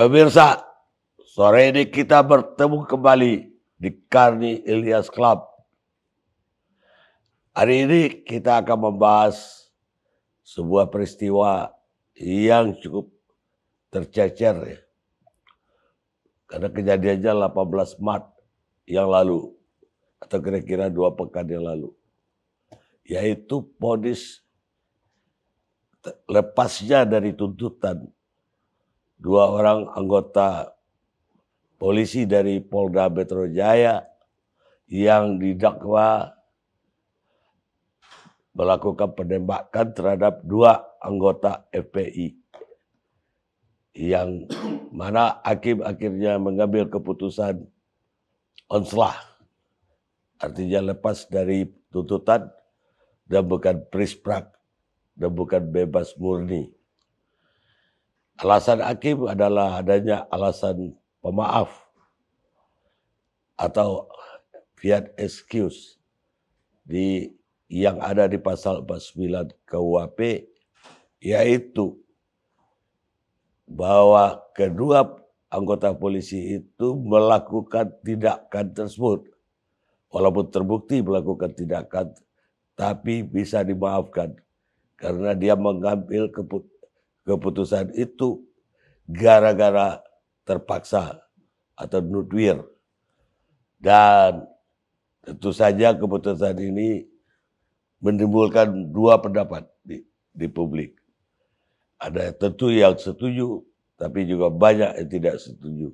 Pemirsa, sore ini kita bertemu kembali di Karni Ilyas Club. Hari ini kita akan membahas sebuah peristiwa yang cukup tercecer ya. Karena kejadiannya 18 Maret yang lalu atau kira-kira dua pekan yang lalu. Yaitu ponis lepasnya dari tuntutan dua orang anggota polisi dari Polda Metro Jaya yang didakwa melakukan penembakan terhadap dua anggota FPI yang mana hakim akhirnya mengambil keputusan onslah artinya lepas dari tuntutan dan bukan prisprak dan bukan bebas murni. Alasan hakim adalah adanya alasan pemaaf atau fiat excuse di yang ada di pasal 49 KUHP yaitu bahwa kedua anggota polisi itu melakukan tindakan tersebut walaupun terbukti melakukan tindakan tapi bisa dimaafkan karena dia mengambil keputusan keputusan itu gara-gara terpaksa atau nutwir. Dan tentu saja keputusan ini menimbulkan dua pendapat di, di publik. Ada tentu yang setuju, tapi juga banyak yang tidak setuju.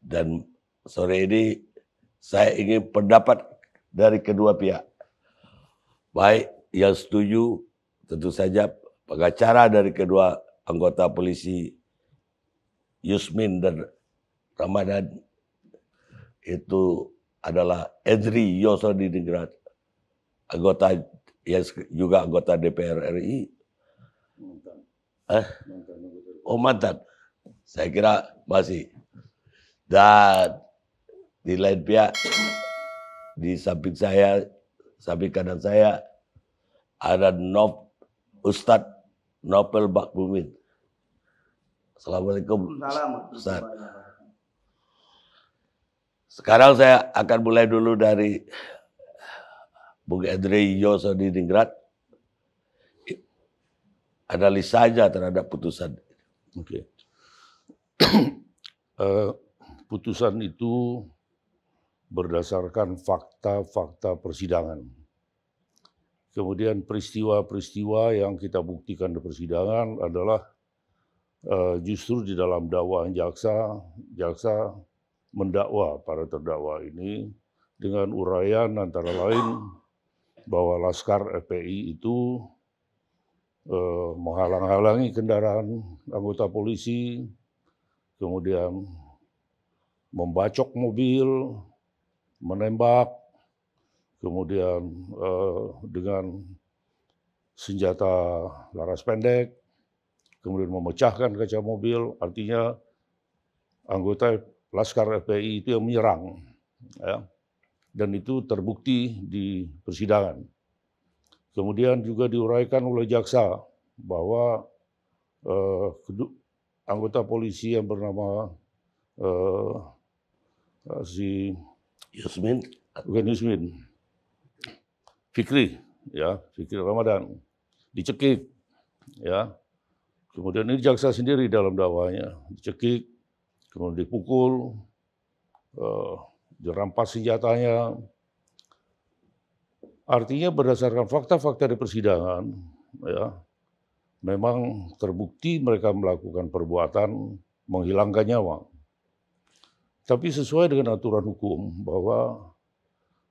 Dan sore ini saya ingin pendapat dari kedua pihak. Baik yang setuju tentu saja pengacara dari kedua anggota polisi Yusmin dan Ramadan itu adalah Edri Yoso Diningrat, anggota yang juga anggota DPR RI. Eh? Oh mantan, saya kira masih. Dan di lain pihak di samping saya, samping kanan saya ada Nov Ustadz Nopel Bakbumin. Assalamualaikum. Ustaz. Sekarang saya akan mulai dulu dari Bung Edri Yoso di Ningrat. saja terhadap putusan. Oke. Okay. uh, eh, putusan itu berdasarkan fakta-fakta persidangan Kemudian peristiwa-peristiwa yang kita buktikan di persidangan adalah uh, justru di dalam dakwaan jaksa, jaksa mendakwa para terdakwa ini dengan uraian antara lain bahwa Laskar FPI itu uh, menghalang-halangi kendaraan anggota polisi, kemudian membacok mobil, menembak, kemudian eh, dengan senjata laras pendek, kemudian memecahkan kaca mobil, artinya anggota Laskar FPI itu yang menyerang. Ya. Dan itu terbukti di persidangan. Kemudian juga diuraikan oleh jaksa bahwa eh, anggota polisi yang bernama eh, si Yusmin, bukan Fikri, ya, Fikri Ramadan, dicekik, ya. Kemudian ini jaksa sendiri dalam dakwanya, dicekik, kemudian dipukul, uh, dirampas senjatanya. Artinya berdasarkan fakta-fakta di persidangan, ya, memang terbukti mereka melakukan perbuatan menghilangkan nyawa. Tapi sesuai dengan aturan hukum bahwa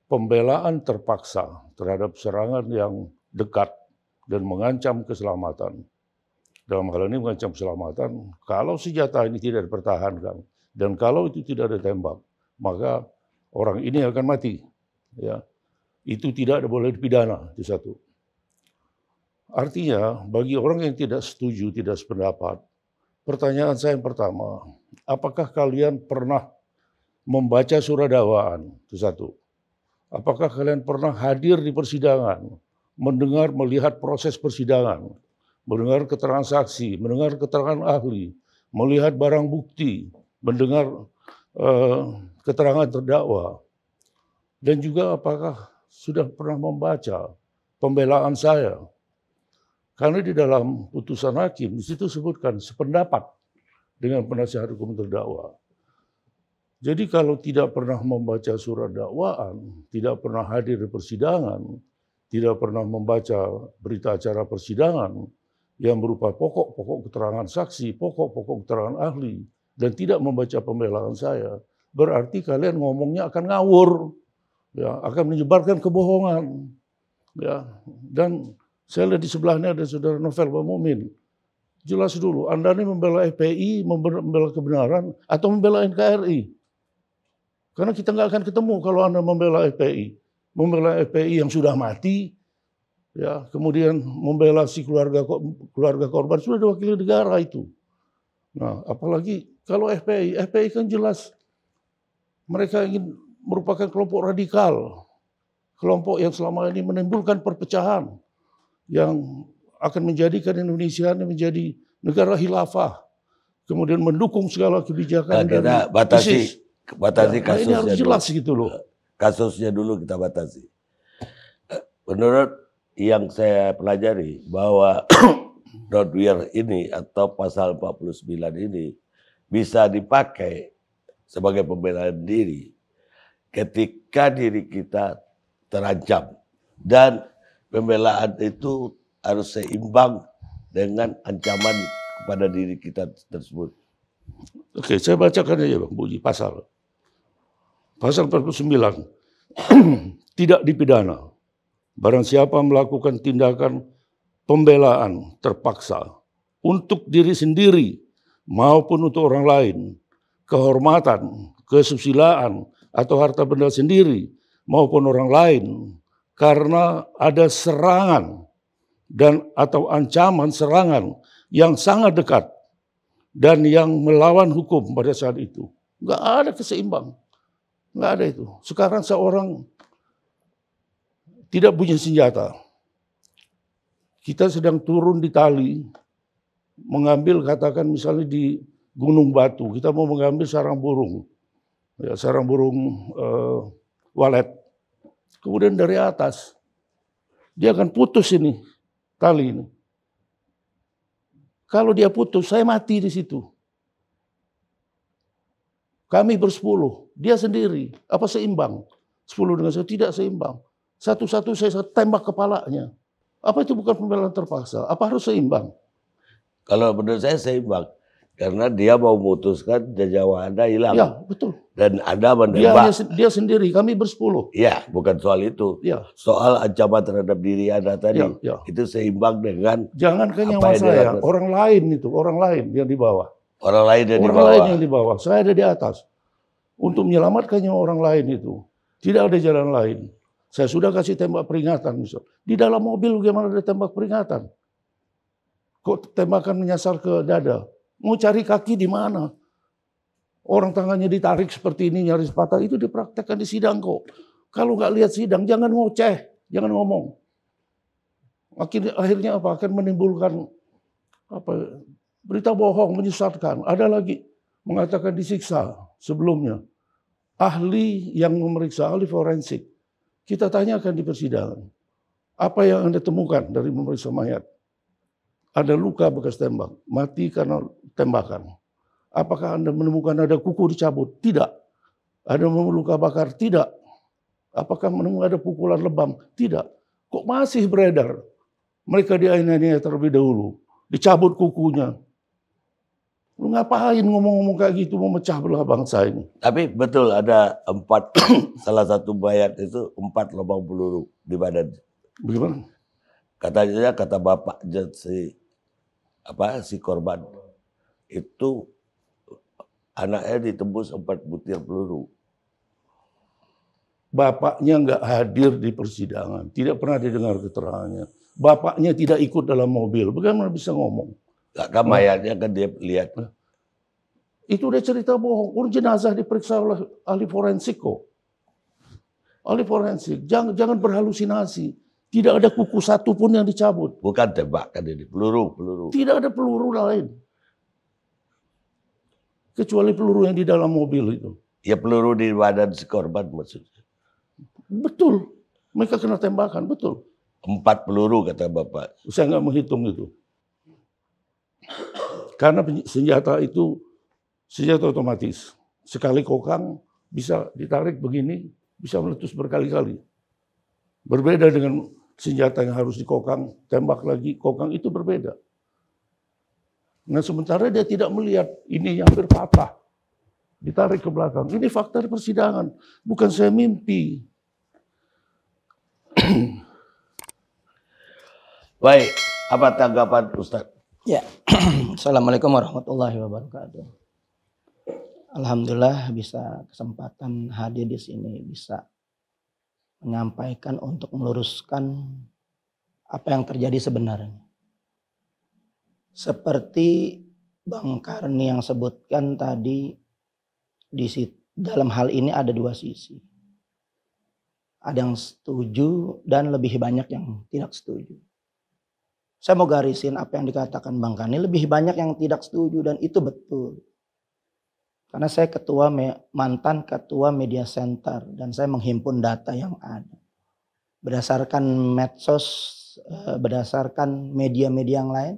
pembelaan terpaksa terhadap serangan yang dekat dan mengancam keselamatan. Dalam hal ini mengancam keselamatan, kalau senjata ini tidak dipertahankan dan kalau itu tidak ditembak, maka orang ini akan mati. Ya, itu tidak boleh dipidana itu satu. Artinya bagi orang yang tidak setuju, tidak sependapat, pertanyaan saya yang pertama, apakah kalian pernah membaca surat dakwaan itu satu? Apakah kalian pernah hadir di persidangan, mendengar, melihat proses persidangan, mendengar keterangan saksi, mendengar keterangan ahli, melihat barang bukti, mendengar eh, keterangan terdakwa, dan juga apakah sudah pernah membaca pembelaan saya? Karena di dalam putusan hakim di situ sebutkan sependapat dengan penasihat hukum terdakwa. Jadi kalau tidak pernah membaca surat dakwaan, tidak pernah hadir di persidangan, tidak pernah membaca berita acara persidangan yang berupa pokok-pokok keterangan saksi, pokok-pokok keterangan ahli, dan tidak membaca pembelaan saya, berarti kalian ngomongnya akan ngawur, ya, akan menyebarkan kebohongan. Ya. Dan saya lihat di sebelahnya ada saudara Novel Bamumin, jelas dulu, Anda ini membela FPI, membela kebenaran, atau membela NKRI. Karena kita nggak akan ketemu kalau Anda membela FPI. Membela FPI yang sudah mati, ya kemudian membela si keluarga keluarga korban sudah diwakili negara itu. Nah, apalagi kalau FPI, FPI kan jelas mereka ingin merupakan kelompok radikal, kelompok yang selama ini menimbulkan perpecahan yang akan menjadikan Indonesia menjadi negara hilafah, kemudian mendukung segala kebijakan nah, dari batasi batasi ya, kasusnya. harus jelas dulu. gitu loh. Kasusnya dulu kita batasi. Menurut yang saya pelajari bahwa Roadwear ini atau pasal 49 ini bisa dipakai sebagai pembelaan diri ketika diri kita terancam dan pembelaan itu harus seimbang dengan ancaman kepada diri kita tersebut. Oke, saya bacakan aja Bang Budi, pasal. Pasal 49, tidak dipidana. Barang siapa melakukan tindakan pembelaan terpaksa untuk diri sendiri maupun untuk orang lain, kehormatan, kesusilaan, atau harta benda sendiri maupun orang lain karena ada serangan dan atau ancaman serangan yang sangat dekat dan yang melawan hukum pada saat itu. Enggak ada keseimbangan. Enggak ada itu. Sekarang seorang tidak punya senjata. Kita sedang turun di tali, mengambil katakan misalnya di Gunung Batu, kita mau mengambil sarang burung, ya, sarang burung uh, walet. Kemudian dari atas, dia akan putus ini, tali ini. Kalau dia putus, saya mati di situ. Kami bersepuluh, dia sendiri. Apa seimbang? Sepuluh dengan saya tidak seimbang. Satu-satu saya tembak kepalanya. Apa itu bukan pembelaan terpaksa? Apa harus seimbang? Kalau menurut saya seimbang. Karena dia mau memutuskan jajawa Anda hilang. Ya, betul. Dan Anda menembak. Dia, dia sendiri, kami bersepuluh. Ya, bukan soal itu. Ya. Soal ancaman terhadap diri Anda tadi. Ya, ya. Itu seimbang dengan Jangan kenyawa saya, orang lain itu, orang lain yang di bawah. Orang lain ada di bawah. Orang lain yang di bawah. Saya ada di atas. Untuk menyelamatkannya orang lain itu. Tidak ada jalan lain. Saya sudah kasih tembak peringatan. Misal. Di dalam mobil bagaimana ada tembak peringatan? Kok tembakan menyasar ke dada? Mau cari kaki di mana? Orang tangannya ditarik seperti ini nyaris patah. Itu dipraktekkan di sidang kok. Kalau nggak lihat sidang, jangan ngoceh. Jangan ngomong. akhirnya apa? Akan menimbulkan apa Berita bohong menyesatkan. Ada lagi mengatakan disiksa sebelumnya. Ahli yang memeriksa, ahli forensik. Kita tanyakan di persidangan. Apa yang Anda temukan dari memeriksa mayat? Ada luka bekas tembak, mati karena tembakan. Apakah Anda menemukan ada kuku dicabut? Tidak. Ada luka bakar? Tidak. Apakah menemukan ada pukulan lebam? Tidak. Kok masih beredar? Mereka dianiaya terlebih dahulu. Dicabut kukunya, Lu ngapain ngomong-ngomong kayak gitu mau mecah belah bangsa ini? Tapi betul ada empat salah satu bayat itu empat lubang peluru di badan. Bagaimana? Katanya kata bapak si apa si korban itu anaknya ditembus empat butir peluru. Bapaknya nggak hadir di persidangan, tidak pernah didengar keterangannya. Bapaknya tidak ikut dalam mobil, bagaimana bisa ngomong? gak mayatnya kan dia lihat. Itu dia cerita bohong. ur jenazah diperiksa oleh ahli forensik kok. Ahli forensik. Jangan, jangan berhalusinasi. Tidak ada kuku satu pun yang dicabut. Bukan tembakan ini, peluru, peluru. Tidak ada peluru lain. Kecuali peluru yang di dalam mobil itu. Ya peluru di badan si korban maksudnya. Betul. Mereka kena tembakan, betul. Empat peluru kata Bapak. Saya nggak menghitung itu. Karena senjata itu senjata otomatis. Sekali kokang bisa ditarik begini, bisa meletus berkali-kali. Berbeda dengan senjata yang harus dikokang, tembak lagi, kokang itu berbeda. Nah sementara dia tidak melihat ini yang berpatah. Ditarik ke belakang. Ini fakta persidangan. Bukan saya mimpi. Baik, apa tanggapan Ustadz? Ya, Assalamualaikum warahmatullahi wabarakatuh. Alhamdulillah bisa kesempatan hadir di sini, bisa menyampaikan untuk meluruskan apa yang terjadi sebenarnya. Seperti Bang Karni yang sebutkan tadi, di dalam hal ini ada dua sisi. Ada yang setuju dan lebih banyak yang tidak setuju saya mau garisin apa yang dikatakan Bang Kani. Lebih banyak yang tidak setuju dan itu betul. Karena saya ketua mantan ketua media center dan saya menghimpun data yang ada. Berdasarkan medsos, eh, berdasarkan media-media yang lain,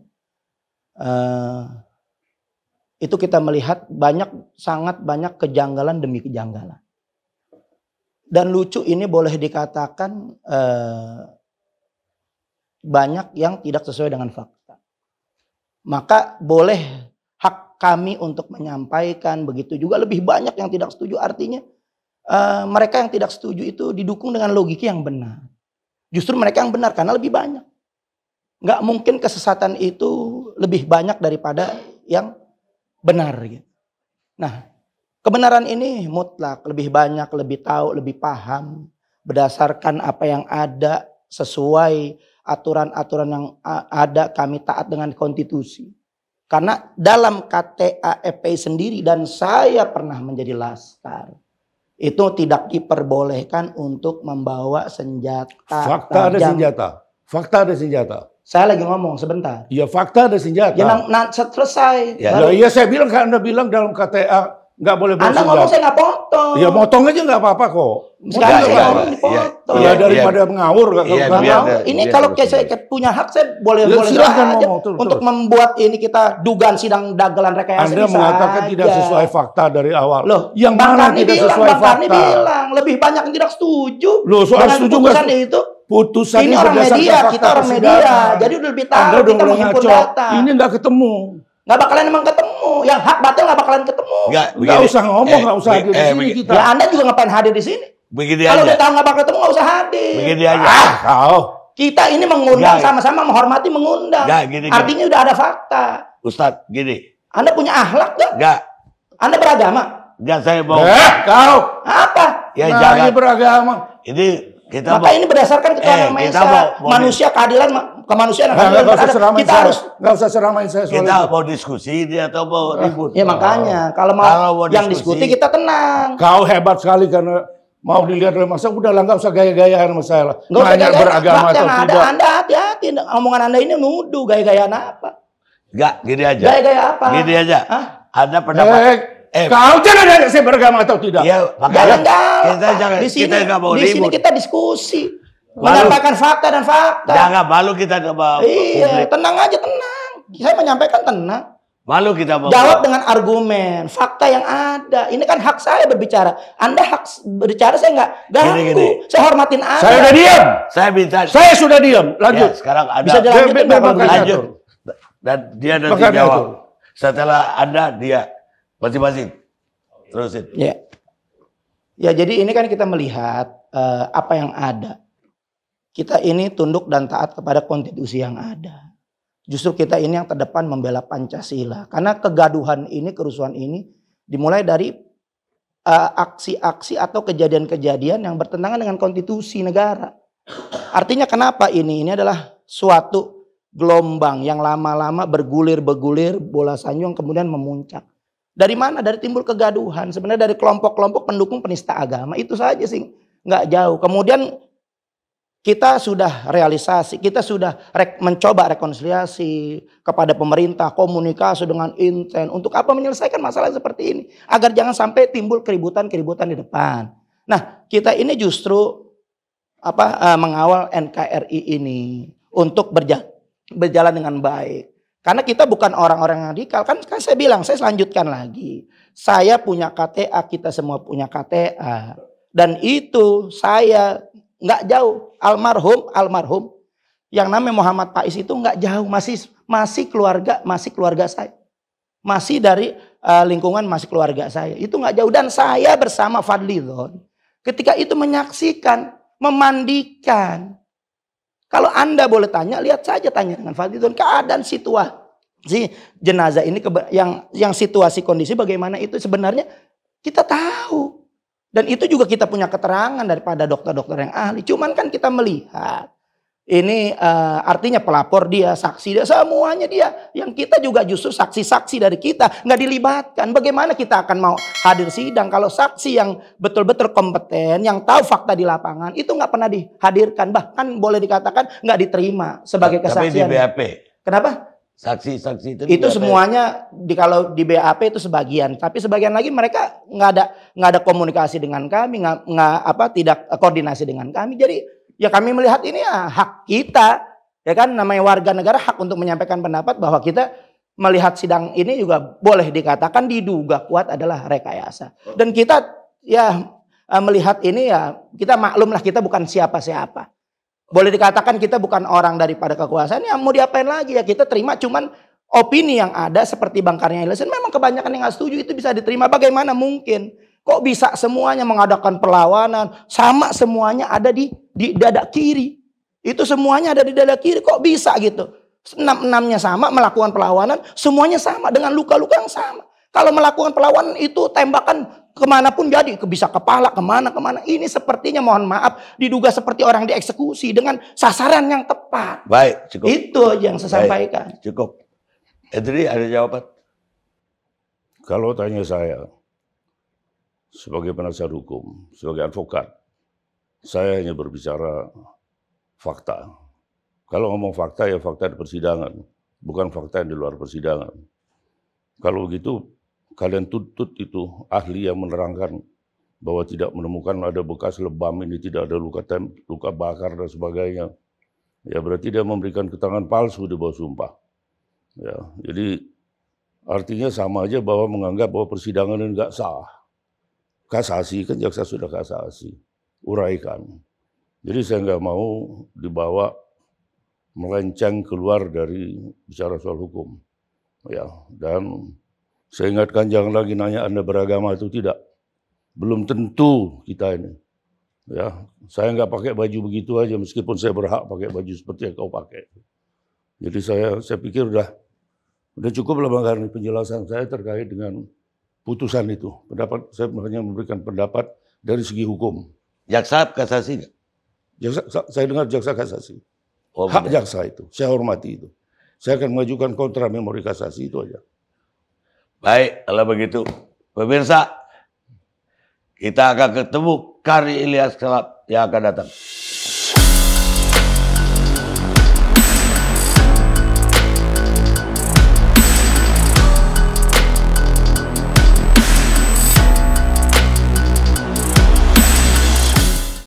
eh, itu kita melihat banyak sangat banyak kejanggalan demi kejanggalan. Dan lucu ini boleh dikatakan eh, banyak yang tidak sesuai dengan fakta. Maka boleh hak kami untuk menyampaikan begitu juga lebih banyak yang tidak setuju artinya uh, mereka yang tidak setuju itu didukung dengan logika yang benar. Justru mereka yang benar karena lebih banyak. Nggak mungkin kesesatan itu lebih banyak daripada yang benar. Gitu. Nah, kebenaran ini mutlak lebih banyak, lebih tahu, lebih paham berdasarkan apa yang ada sesuai aturan-aturan yang ada kami taat dengan konstitusi. Karena dalam KTA FPI sendiri dan saya pernah menjadi laskar. Itu tidak diperbolehkan untuk membawa senjata. Fakta tajam. ada senjata. Fakta ada senjata. Saya lagi ngomong sebentar. ya fakta ada senjata. Ya, nah, nah selesai. Ya, iya, saya bilang kan Anda bilang dalam KTA Enggak boleh potong. Anda ngomong saya nggak potong. Ya potong aja enggak apa-apa kok. Sekarang iya, iya, iya, ya, orang dipotong. Ya, daripada ya. ngawur nggak Ini kalau biar, saya punya hak saya boleh ya, boleh silahkan aja ngomong, untuk membuat ini kita dugaan sidang dagelan rekayasa. Anda mengatakan tidak sesuai fakta dari awal. Loh, yang mana tidak bilang, sesuai fakta? Bang bilang lebih banyak yang tidak setuju. Loh, soal setuju enggak itu putusan ini orang media, kita orang media. Jadi udah lebih tahu kita menghimpun data. Ini enggak ketemu. Enggak bakalan emang ketemu. Yang hak batal nggak bakalan ketemu. Nggak, nggak usah ngomong, eh, nggak eh, usah hadir eh, di sini kita. Ya Anda juga ngapain hadir di sini? Begini Kalau udah tahu nggak bakal ketemu nggak usah hadir. Begini aja. Ah, ah kau. Kita ini mengundang sama-sama menghormati mengundang. Gak gini, Artinya gini. udah ada fakta. Ustad, gini. Anda punya akhlak nggak? Gak. Anda beragama? Gak saya mau. Eh, kau. Apa? Ya nah, jangan. beragama. Ini kita Maka ini berdasarkan ketuhanan eh, Maha Esa, manusia keadilan kemanusiaan akan nah, gak usah Kita saya, harus nggak usah seramain saya Kita itu. mau diskusi dia atau mau ribut. Ya makanya oh. kalau mau, kalau mau yang diskusi, diskusi kita tenang. Kau hebat sekali karena mau dilihat oleh masa udah lah nggak usah gaya-gayaan masalah. Nggak usah gaya beragama atau ada, tidak. Anda hati-hati omongan Anda ini nuduh gaya-gayaan apa? Enggak, gini aja. Gaya-gaya apa? Gini aja. Hah? Anda pendapat. Eh, Eh, Kau jangan ada saya beragama atau tidak. Iya, makanya kita jangan di sini, kita nggak mau di sini kita diskusi. menyampaikan fakta dan fakta. Jangan malu kita bawah. Iya, tenang aja tenang. Saya menyampaikan tenang. Malu kita bawa. Jawab dengan argumen, fakta yang ada. Ini kan hak saya berbicara. Anda hak berbicara saya nggak ganggu. Gini, Saya hormatin Anda. Saya sudah diam. Saya minta. Saya sudah diam. Lanjut. Ya, sekarang ada. Bisa dilanjutin, lanjut. Dan dia nanti jawab. Setelah Anda dia Masing-masing. Oh, iya. Terusin. Ya. Ya, jadi ini kan kita melihat uh, apa yang ada. Kita ini tunduk dan taat kepada konstitusi yang ada. Justru kita ini yang terdepan membela Pancasila. Karena kegaduhan ini, kerusuhan ini dimulai dari eh, aksi-aksi uh, atau kejadian-kejadian yang bertentangan dengan konstitusi negara. Artinya kenapa ini? Ini adalah suatu gelombang yang lama-lama bergulir-bergulir bola sanjung kemudian memuncak. Dari mana? Dari timbul kegaduhan. Sebenarnya dari kelompok-kelompok pendukung penista agama. Itu saja sih. Nggak jauh. Kemudian kita sudah realisasi, kita sudah rek, mencoba rekonsiliasi kepada pemerintah, komunikasi dengan intent Untuk apa menyelesaikan masalah seperti ini? Agar jangan sampai timbul keributan-keributan di depan. Nah, kita ini justru apa eh, mengawal NKRI ini untuk berjalan, berjalan dengan baik. Karena kita bukan orang-orang radikal. Kan, kan saya bilang, saya selanjutkan lagi. Saya punya KTA, kita semua punya KTA. Dan itu saya nggak jauh. Almarhum, almarhum. Yang namanya Muhammad Faiz itu nggak jauh. Masih masih keluarga, masih keluarga saya. Masih dari uh, lingkungan, masih keluarga saya. Itu nggak jauh. Dan saya bersama Fadlizon Ketika itu menyaksikan, memandikan, kalau Anda boleh tanya, lihat saja tanya dengan Fadlizon keadaan situasi jenazah ini yang yang situasi kondisi bagaimana itu sebenarnya kita tahu. Dan itu juga kita punya keterangan daripada dokter-dokter yang ahli. Cuman kan kita melihat ini uh, artinya pelapor dia, saksi dia, semuanya dia. Yang kita juga justru saksi-saksi dari kita, nggak dilibatkan. Bagaimana kita akan mau hadir sidang kalau saksi yang betul-betul kompeten, yang tahu fakta di lapangan, itu nggak pernah dihadirkan. Bahkan boleh dikatakan nggak diterima sebagai kesaksian. Tapi di BAP. Kenapa? Saksi-saksi itu. Itu semuanya di kalau di BAP itu sebagian, tapi sebagian lagi mereka nggak ada nggak ada komunikasi dengan kami, nggak nggak apa tidak eh, koordinasi dengan kami. Jadi Ya kami melihat ini ya hak kita. Ya kan namanya warga negara hak untuk menyampaikan pendapat bahwa kita melihat sidang ini juga boleh dikatakan diduga kuat adalah rekayasa. Oh. Dan kita ya eh, melihat ini ya kita maklumlah kita bukan siapa-siapa. Boleh dikatakan kita bukan orang daripada kekuasaan. Ya mau diapain lagi ya kita terima cuman opini yang ada seperti Bang Karnia Memang kebanyakan yang nggak setuju itu bisa diterima. Bagaimana mungkin? Kok bisa semuanya mengadakan perlawanan? Sama semuanya ada di di dada kiri. Itu semuanya ada di dada kiri. Kok bisa gitu? Enam-enamnya sama melakukan perlawanan. Semuanya sama dengan luka-luka yang sama. Kalau melakukan perlawanan itu tembakan kemanapun jadi. Bisa kepala, kemana-kemana. Ini sepertinya mohon maaf diduga seperti orang dieksekusi dengan sasaran yang tepat. Baik, cukup. Itu aja yang saya Baik, Cukup. Edri ada jawaban? Kalau tanya saya, sebagai penasihat hukum, sebagai advokat, saya hanya berbicara fakta. Kalau ngomong fakta ya fakta di persidangan, bukan fakta yang di luar persidangan. Kalau begitu kalian tuntut itu ahli yang menerangkan bahwa tidak menemukan ada bekas lebam ini, tidak ada luka tem, luka bakar dan sebagainya. Ya berarti dia memberikan keterangan palsu di bawah sumpah. Ya, jadi artinya sama aja bahwa menganggap bahwa persidangan ini nggak sah kasasi, kan jaksa sudah kasasi, uraikan. Jadi saya nggak mau dibawa melenceng keluar dari bicara soal hukum. Ya, dan saya ingatkan jangan lagi nanya Anda beragama itu tidak. Belum tentu kita ini. Ya, saya nggak pakai baju begitu aja meskipun saya berhak pakai baju seperti yang kau pakai. Jadi saya saya pikir udah udah cukup lah bang Karni penjelasan saya terkait dengan putusan itu. Pendapat saya hanya memberikan pendapat dari segi hukum. Jaksa kasasi nggak? Jaksa, saya dengar jaksa kasasi. Oh, Hak benar. jaksa itu, saya hormati itu. Saya akan mengajukan kontra memori kasasi itu aja. Baik, kalau begitu. Pemirsa, kita akan ketemu Kari Ilyas Kelab yang akan datang.